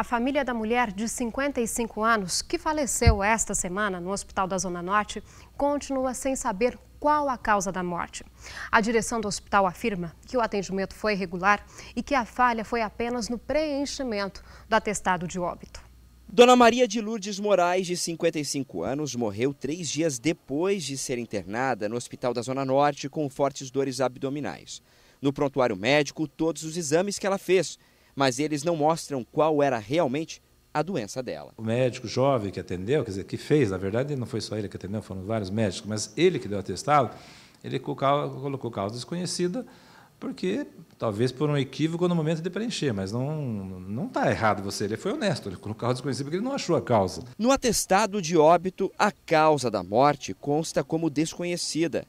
A família da mulher de 55 anos, que faleceu esta semana no Hospital da Zona Norte, continua sem saber qual a causa da morte. A direção do hospital afirma que o atendimento foi irregular e que a falha foi apenas no preenchimento do atestado de óbito. Dona Maria de Lourdes Moraes, de 55 anos, morreu três dias depois de ser internada no Hospital da Zona Norte com fortes dores abdominais. No prontuário médico, todos os exames que ela fez mas eles não mostram qual era realmente a doença dela. O médico jovem que atendeu, quer dizer, que fez, na verdade não foi só ele que atendeu, foram vários médicos, mas ele que deu o atestado, ele colocou causa desconhecida, porque talvez por um equívoco no momento de preencher, mas não não está errado você, ele foi honesto, ele colocou causa desconhecida porque ele não achou a causa. No atestado de óbito, a causa da morte consta como desconhecida.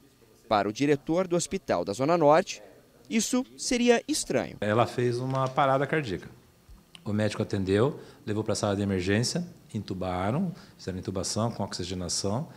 Para o diretor do Hospital da Zona Norte, isso seria estranho. Ela fez uma parada cardíaca. O médico atendeu, levou para a sala de emergência, intubaram, fizeram intubação com oxigenação.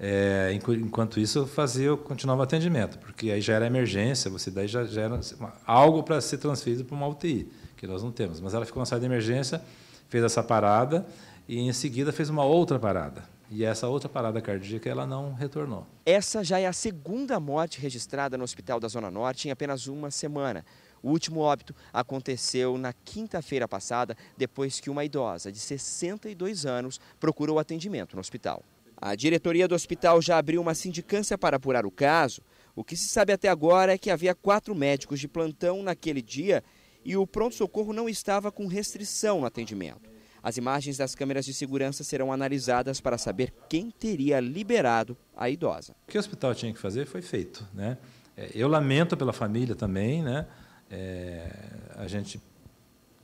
É, enquanto isso, fazia, continuava o atendimento, porque aí já era emergência, você daí já, já era algo para ser transferido para uma UTI, que nós não temos. Mas ela ficou na sala de emergência, fez essa parada e, em seguida, fez uma outra parada e essa outra parada cardíaca, ela não retornou. Essa já é a segunda morte registrada no Hospital da Zona Norte em apenas uma semana. O último óbito aconteceu na quinta-feira passada, depois que uma idosa de 62 anos procurou atendimento no hospital. A diretoria do hospital já abriu uma sindicância para apurar o caso. O que se sabe até agora é que havia quatro médicos de plantão naquele dia e o pronto-socorro não estava com restrição no atendimento. As imagens das câmeras de segurança serão analisadas para saber quem teria liberado a idosa. O que o hospital tinha que fazer foi feito. Né? É, eu lamento pela família também. Né? É, a gente,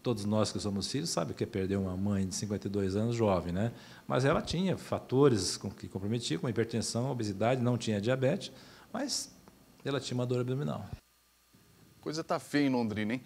todos nós que somos filhos, sabe o que é perder uma mãe de 52 anos jovem. Né? Mas ela tinha fatores que comprometiam, como hipertensão, obesidade, não tinha diabetes, mas ela tinha uma dor abdominal. Coisa tá feia em Londrina, hein?